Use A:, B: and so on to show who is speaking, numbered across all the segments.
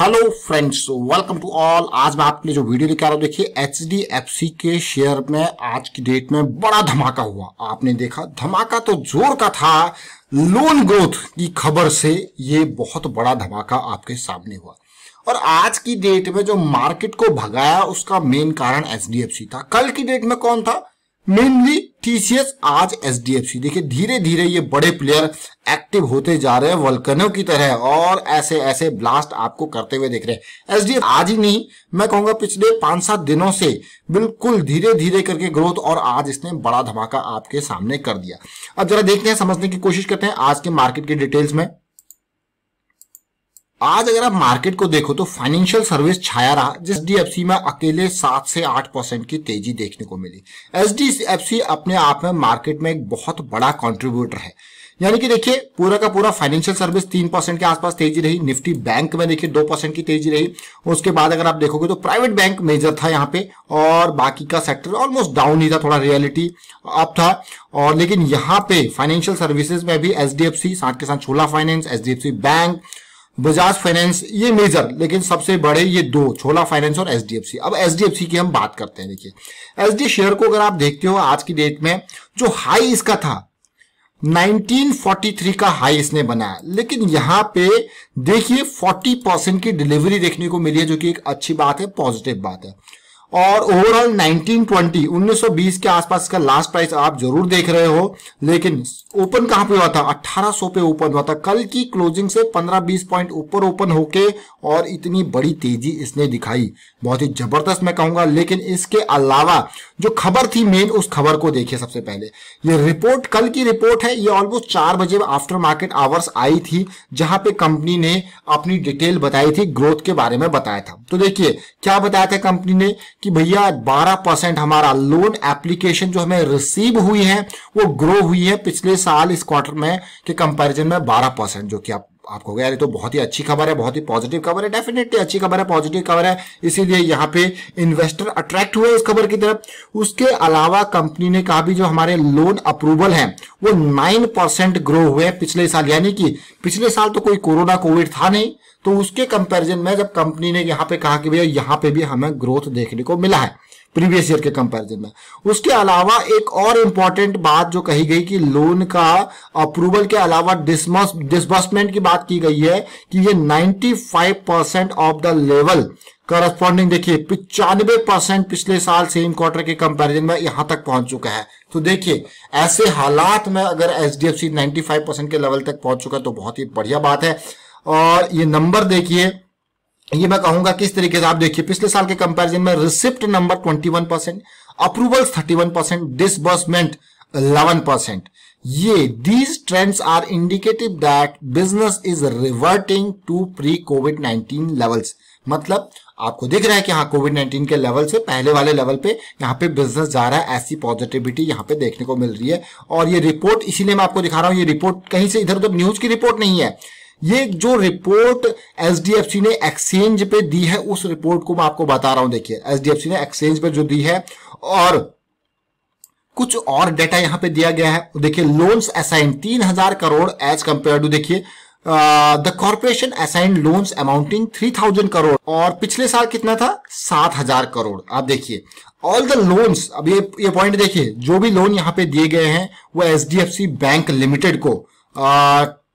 A: hello friends welcome to all आज मैं आपके लिए जो वीडियो लेकर आ रहा हूँ देखिए एच डी एफ सी के शेयर में आज की डेट में बड़ा धमाका हुआ आपने देखा धमाका तो जोर का था लोन ग्रोथ की खबर से ये बहुत बड़ा धमाका आपके सामने हुआ और आज की डेट में जो मार्केट को भगाया उसका मेन कारण एच डी एफ सी था कल की डेट में कौन था मेनली टीसीएस आज एचडीएफसी देखिए धीरे धीरे ये बड़े प्लेयर एक्टिव होते जा रहे हैं वल्कनों की तरह और ऐसे ऐसे ब्लास्ट आपको करते हुए देख रहे हैं एफ आज ही नहीं मैं कहूंगा पिछले पांच सात दिनों से बिल्कुल धीरे धीरे करके ग्रोथ और आज इसने बड़ा धमाका आपके सामने कर दिया अब जरा देखते हैं समझने की कोशिश करते हैं आज के मार्केट के डिटेल्स में आज अगर आप मार्केट को देखो तो फाइनेंशियल सर्विस छाया रहा जिस डी में अकेले सात से आठ परसेंट की तेजी देखने को मिली एच अपने आप में मार्केट में एक बहुत बड़ा कॉन्ट्रीब्यूटर है यानी कि देखिए पूरा का पूरा फाइनेंशियल सर्विस तीन परसेंट के आसपास तेजी रही निफ्टी बैंक में देखिए दो परसेंट की तेजी रही उसके बाद अगर आप देखोगे तो प्राइवेट बैंक मेजर था यहाँ पे और बाकी का सेक्टर ऑलमोस्ट डाउन ही था थोड़ा रियलिटी अप था और लेकिन यहाँ पे फाइनेंशियल सर्विसेज में भी एच साथ के साथ Chola finance H bank Bajaj finance ये मेजर लेकिन सबसे बड़े ये दो छोला फाइनेंस और सी अब सी की हम बात करते हैं देखिए डी शेयर को अगर आप देखते हो आज की डेट में जो हाई इसका था 1943 का हाई इसने बनाया लेकिन यहां पे देखिए 40 परसेंट की डिलीवरी देखने को मिली है जो कि एक अच्छी बात है पॉजिटिव बात है और ओवरऑल 1920 1920 के आसपास का लास्ट प्राइस आप जरूर देख रहे हो लेकिन ओपन कहाँ पे हुआ था 1800 पे ओपन हुआ था कल की क्लोजिंग से 15-20 पॉइंट ऊपर ओपन होके और इतनी बड़ी तेजी इसने दिखाई बहुत ही जबरदस्त मैं कहूंगा लेकिन इसके अलावा जो खबर थी मेन उस खबर को देखिए सबसे पहले ये रिपोर्ट कल की रिपोर्ट है ये ऑलमोस्ट चार बजे आफ्टर मार्केट आवर्स आई थी जहां पे कंपनी ने अपनी डिटेल बताई थी ग्रोथ के बारे में बताया था तो देखिए क्या बताया था कंपनी ने कि भैया 12 परसेंट हमारा लोन एप्लीकेशन जो हमें रिसीव हुई है वो ग्रो हुई है पिछले साल इस क्वार्टर में के कंपैरिजन में 12 परसेंट जो कि आप आपको गया तो बहुत ही अच्छी खबर है बहुत ही पॉजिटिव खबर है डेफिनेटली अच्छी खबर है पॉजिटिव खबर है इसीलिए यहाँ पे इन्वेस्टर अट्रैक्ट हुए इस खबर की तरफ उसके अलावा कंपनी ने कहा भी जो हमारे लोन अप्रूवल है वो नाइन परसेंट ग्रो हुए पिछले साल यानी कि पिछले साल तो कोई कोरोना कोविड था नहीं तो उसके कंपैरिजन में जब कंपनी ने यहाँ पे कहा कि भैया यहाँ पे भी हमें ग्रोथ देखने को मिला है प्रीवियस ईयर के कंपैरिजन में उसके अलावा एक और इंपॉर्टेंट बात जो कही गई कि लोन का अप्रूवल के अलावा डिसबर्समेंट की बात की गई है कि ये 95 percent of the level corresponding देखिए पिचानवे परसेंट पिछले साल सेम क्वार्टर के कंपैरिजन में यहां तक पहुंच चुका है तो देखिए ऐसे हालात में अगर एच डी के लेवल तक पहुंच चुका है तो बहुत ही बढ़िया बात है और ये नंबर देखिए ये मैं कहूंगा किस तरीके से आप देखिए पिछले साल के कंपैरिजन में receipt number 21 percent approval 31 percent disbursement 11 percent ये these trends are indicative that business is reverting to pre Covid 19 levels मतलब आपको दिख रहा है कि हाँ कोविड 19 के लेवल से पहले वाले लेवल पे यहाँ पे बिजनेस जा रहा है ऐसी पॉजिटिविटी यहाँ पे देखने को मिल रही है और ये रिपोर्ट इसीलिए मैं आपको दिखा रहा हूँ ये रिपोर्ट कहीं से इधर उधर न्यूज की रिपोर्ट नहीं है ये जो रिपोर्ट एच ने एक्सचेंज पे दी है उस रिपोर्ट को मैं आपको बता रहा हूं देखिए एच ने एक्सचेंज पे जो दी है और कुछ और डेटा यहां पे दिया गया है देखिए लोन्स असाइन तीन हजार करोड़ एज कंपेयर टू देखिए the corporation assign loans amounting three thousand crore और पिछले साल कितना था सात हजार करोड़ आप देखिए ऑल द लोन्स अब ये ये पॉइंट देखिए जो भी लोन यहां पे दिए गए हैं वो एच बैंक लिमिटेड को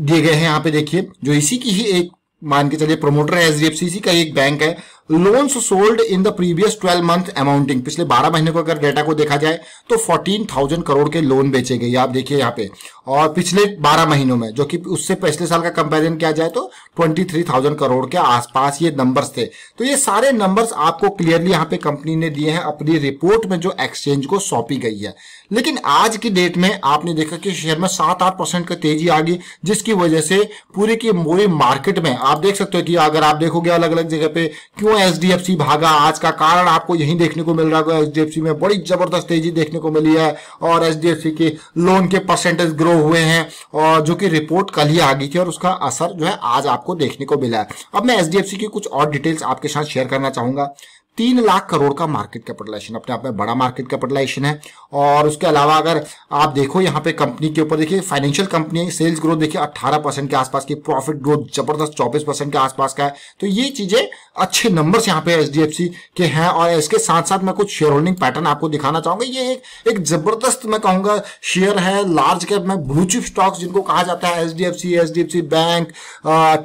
A: दिए गए हैं यहाँ पे देखिए जो इसी की ही एक मान के चलिए प्रोमोटर है एच डी एफ सी का एक बैंक है loans sold in the previous 12 month amounting पिछले 12 महीने को अगर डेटा को देखा जाए तो 14,000 करोड़ के लोन बेचे गए आप देखिए यहाँ पे और पिछले 12 महीनों में जो कि उससे पिछले साल का कंपैरिजन किया जाए तो 23,000 करोड़ के आसपास ये नंबर्स थे तो ये सारे नंबर्स आपको क्लियरली यहाँ पे कंपनी ने दिए हैं अपनी रिपोर्ट में जो एक्सचेंज को सौंपी गई है लेकिन आज की डेट में आपने देखा कि शेयर में सात आठ परसेंट का तेजी आ गई जिसकी वजह से पूरी की पूरी मार्केट में आप देख सकते हो कि अगर आप देखोगे अलग अलग जगह पे क्यों क्यों एचडीएफसी भागा आज का कारण आपको यही देखने को मिल रहा है एच एचडीएफसी में बड़ी जबरदस्त तेजी देखने को मिली है और एचडीएफसी के लोन के परसेंटेज ग्रो हुए हैं और जो कि रिपोर्ट कल ही आ गई थी और उसका असर जो है आज आपको देखने को मिला है अब मैं एचडीएफसी की कुछ और डिटेल्स आपके साथ शेयर करना चाहूंगा तीन लाख करोड़ का मार्केट कैपिटलाइजेशन अपने आप में बड़ा मार्केट कैपिटलाइजेशन है और उसके अलावा अगर आप देखो यहाँ पे कंपनी के ऊपर देखिए फाइनेंशियल कंपनी है सेल्स ग्रोथ देखिए 18 परसेंट के आसपास की प्रॉफिट ग्रोथ जबरदस्त 24 परसेंट के आसपास का है तो ये चीजें अच्छे नंबर्स यहाँ पे एच के हैं और इसके साथ साथ मैं कुछ शेयर होल्डिंग पैटर्न आपको दिखाना चाहूंगा ये एक, एक जबरदस्त मैं कहूंगा शेयर है लार्ज कैप में ब्लू चिप स्टॉक्स जिनको कहा जाता है H D bank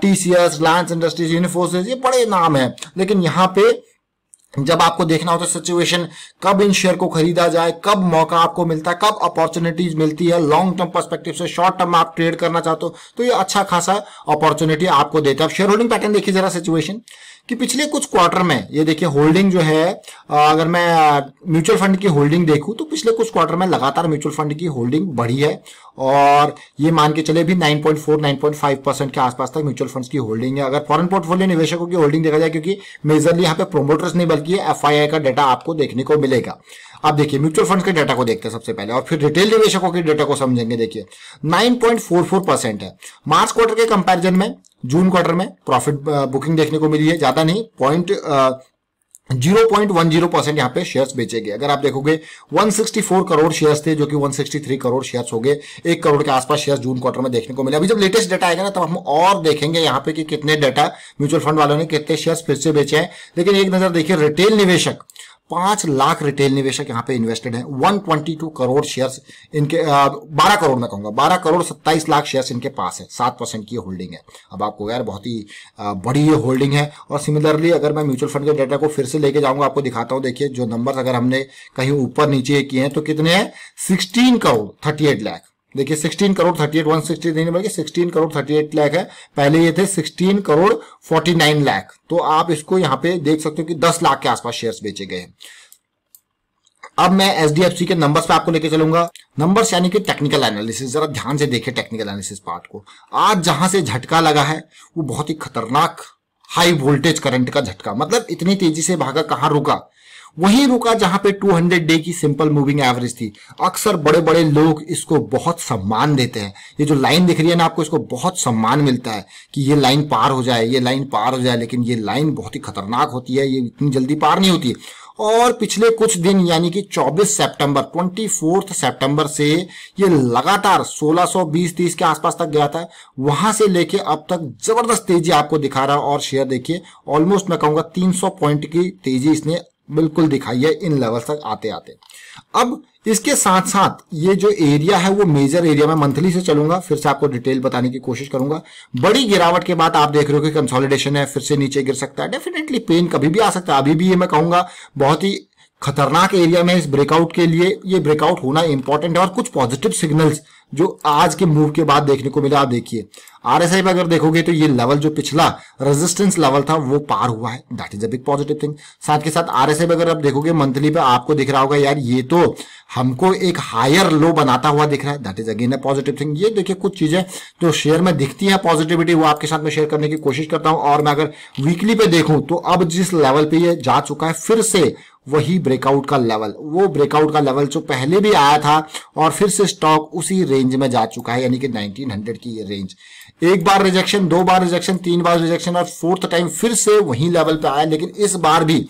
A: T C S Reliance Industries यूनिफोर्सेज ये बड़े नाम है लेकिन यहाँ पे जब आपको देखना होता है सिचुएशन कब इन शेयर को खरीदा जाए कब मौका आपको मिलता है कब अपॉर्चुनिटीज मिलती है लॉन्ग टर्म पर्सपेक्टिव से शॉर्ट टर्म आप ट्रेड करना चाहते हो तो ये अच्छा खासा अपॉर्चुनिटी आपको देता है शेयर होल्डिंग पैटर्न देखिए जरा सिचुएशन कि पिछले कुछ क्वार्टर में ये देखिए होल्डिंग जो है अगर मैं म्यूचुअल फंड की होल्डिंग देखूं तो पिछले कुछ क्वार्टर में लगातार म्यूचुअल फंड की होल्डिंग बढ़ी है और ये मान के चले भी 9.4 9.5 परसेंट के आसपास तक म्यूचुअल फंड्स की होल्डिंग है अगर फॉरेन पोर्टफोलियो निवेशकों की होल्डिंग देखा जाए क्योंकि मेजरली यहाँ पे प्रोमोटर्स नहीं बल्कि एफ का डाटा आपको देखने को मिलेगा अब देखिए म्यूचुअल फंड्स के डाटा को देखते हैं सबसे पहले और फिर रिटेल निवेशकों के डाटा को समझेंगे देखिए 9.44 परसेंट है मार्च क्वार्टर के कंपैरिजन में जून क्वार्टर में प्रॉफिट बुकिंग देखने को मिली है ज्यादा नहीं point zero point one zero percent यहाँ पे शेयर्स बेचे गए अगर आप देखोगे 164 करोड़ शेयर्स थे जो कि 163 करोड़ शेयर्स हो गए एक करोड़ के आसपास शेयर्स जून क्वार्टर में देखने को मिले अभी जब लेटेस्ट डाटा आएगा ना तब हम और देखेंगे यहाँ पे कि कितने डाटा म्यूचुअल फंड वालों ने कितने शेयर्स फिर से बेचे हैं लेकिन एक नजर देखिए रिटेल निवेशक पांच लाख रिटेल निवेशक यहाँ पे इन्वेस्टेड हैं 122 करोड़ शेयर्स इनके बारह करोड़ मैं कहूंगा बारह करोड़ सत्ताईस लाख शेयर्स इनके पास है सात परसेंट की होल्डिंग है अब आपको यार बहुत ही बड़ी ये होल्डिंग है और सिमिलरली अगर मैं म्यूचुअल फंड के डाटा को फिर से लेके जाऊंगा आपको दिखाता हूँ देखिए जो नंबर अगर हमने कहीं ऊपर नीचे किए हैं तो कितने हैं sixteen crore thirty eight lakh देखिए 16 करोड़ 38 वन सिक्सटी नहीं बल्कि 16 करोड़ 38 लाख है पहले ये थे 16 करोड़ 49 लाख तो आप इसको यहां पे देख सकते हो कि 10 लाख के आसपास शेयर्स बेचे गए हैं अब मैं एच के नंबर पे आपको लेके चलूंगा नंबर यानी कि टेक्निकल एनालिसिस जरा ध्यान से देखें टेक्निकल एनालिसिस पार्ट को आज जहां से झटका लगा है वो बहुत ही खतरनाक हाई वोल्टेज करंट का झटका मतलब इतनी तेजी से भागा कहां रुका वहीं रुका जहां पे 200 डे की सिंपल मूविंग एवरेज थी अक्सर बड़े बड़े लोग इसको बहुत सम्मान देते हैं ये जो लाइन दिख रही है ना आपको इसको बहुत सम्मान मिलता है कि ये लाइन पार हो जाए ये लाइन पार हो जाए लेकिन ये लाइन बहुत ही खतरनाक होती है ये इतनी जल्दी पार नहीं होती और पिछले कुछ दिन यानी कि 24 सितंबर 24 सितंबर से ये लगातार 1620-30 के आसपास तक गया था वहां से लेके अब तक जबरदस्त तेजी आपको दिखा रहा है और शेयर देखिए ऑलमोस्ट मैं कहूंगा 300 पॉइंट की तेजी इसने बिल्कुल दिखाई है इन लेवल तक आते आते अब इसके साथ साथ ये जो एरिया है वो मेजर एरिया में मंथली से चलूंगा फिर से आपको डिटेल बताने की कोशिश करूंगा बड़ी गिरावट के बाद आप देख रहे हो कि कंसोलिडेशन है फिर से नीचे गिर सकता है डेफिनेटली पेन कभी भी आ सकता है अभी भी ये मैं कहूंगा बहुत ही खतरनाक एरिया में इस ब्रेकआउट के लिए ये ब्रेकआउट होना इंपॉर्टेंट है और कुछ पॉजिटिव सिग्नल्स जो आज के मूव के बाद देखने को मिला आप देखिए आरएसआई में अगर देखोगे तो ये लेवल जो पिछला रेजिस्टेंस लेवल था वो पार हुआ है that is a big positive thing साथ के साथ आरएसआई में अगर आप देखोगे मंथली पे आपको दिख रहा होगा यार ये तो हमको एक हायर लो बनाता हुआ दिख रहा है that is again a positive thing ये देखिए कुछ चीजें जो शेयर में दिखती है पॉजिटिविटी वो आपके साथ में शेयर करने की कोशिश करता हूँ और मैं अगर वीकली पे देखूं तो अब जिस लेवल पे ये जा चुका है फिर से वही ब्रेकआउट का लेवल वो ब्रेकआउट का लेवल जो पहले भी आया था और फिर से स्टॉक उसी रेंज में जा चुका है यानी कि 1900 की ये रेंज एक बार रिजेक्शन दो बार रिजेक्शन तीन बार रिजेक्शन और फोर्थ टाइम फिर से वही लेवल पे आया लेकिन इस बार भी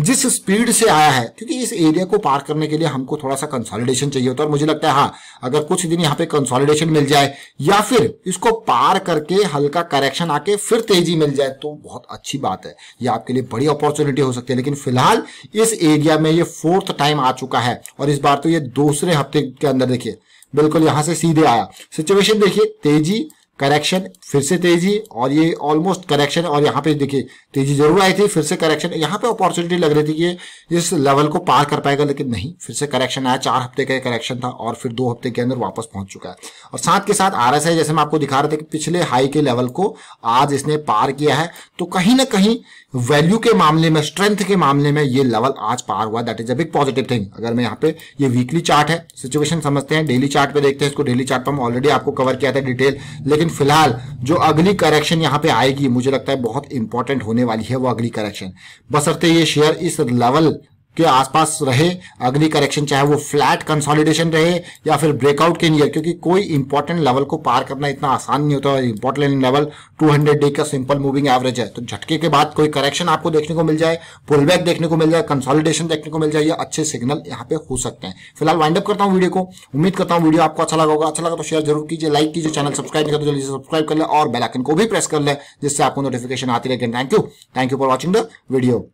A: जिस स्पीड से आया है क्योंकि इस एरिया को पार करने के लिए हमको थोड़ा सा कंसोलिडेशन चाहिए होता है और मुझे लगता है हाँ अगर कुछ दिन यहाँ पे कंसोलिडेशन मिल जाए या फिर इसको पार करके हल्का करेक्शन आके फिर तेजी मिल जाए तो बहुत अच्छी बात है ये आपके लिए बड़ी अपॉर्चुनिटी हो सकती है लेकिन फिलहाल इस एरिया में ये फोर्थ टाइम आ चुका है और इस बार तो ये दूसरे हफ्ते के अंदर देखिए बिल्कुल यहां से सीधे आया सिचुएशन देखिए तेजी करेक्शन फिर से तेजी और ये ऑलमोस्ट करेक्शन और यहाँ पे देखिए तेजी जरूर आई थी फिर से करेक्शन यहाँ पे अपॉर्चुनिटी लग रही थी कि इस लेवल को पार कर पाएगा लेकिन नहीं फिर से करेक्शन आया चार हफ्ते का करेक्शन था और फिर दो हफ्ते के अंदर वापस पहुंच चुका है और साथ के साथ आर जैसे मैं आपको दिखा रहा था कि पिछले हाई के लेवल को आज इसने पार किया है तो कहीं ना कहीं वैल्यू के मामले में स्ट्रेंथ के मामले में ये लेवल आज पार हुआ that is a big positive thing अगर मैं यहाँ पे ये वीकली चार्ट है सिचुएशन समझते हैं डेली चार्ट पे देखते हैं इसको डेली चार्ट पर हम ऑलरेडी आपको कवर किया था डिटेल लेकिन फिलहाल जो अगली करेक्शन यहाँ पे आएगी मुझे लगता है बहुत इंपॉर्टेंट होने वाली है वो अगली करेक्शन बसरते ये शेयर इस लेवल के आसपास रहे अगली करेक्शन चाहे वो फ्लैट कंसोलिडेशन रहे या फिर ब्रेकआउट के नियर क्योंकि कोई इंपॉर्टेंट लेवल को पार करना इतना आसान नहीं होता इंपॉर्टेंट लेवल 200 डे का सिंपल मूविंग एवरेज है तो झटके के बाद कोई करेक्शन आपको देखने को मिल जाए पुलबैक देखने को मिल जाए कंसोलिडेशन देखने को मिल जाए या अच्छे सिग्नल यहाँ पे हो सकते हैं फिलहाल वाइंड अप करता हूँ वीडियो को उम्मीद करता हूँ वीडियो आपको अच्छा लगा होगा अच्छा लगा तो शेयर जरूर कीजिए लाइक कीजिए चैनल सब्सक्राइब नहीं करते तो जल्दी से सब्सक्राइब कर ले और बेलाइकन को भी प्रेस कर ले जिससे आपको नोटिफिकेशन आती रहे thank you thank you for watching the video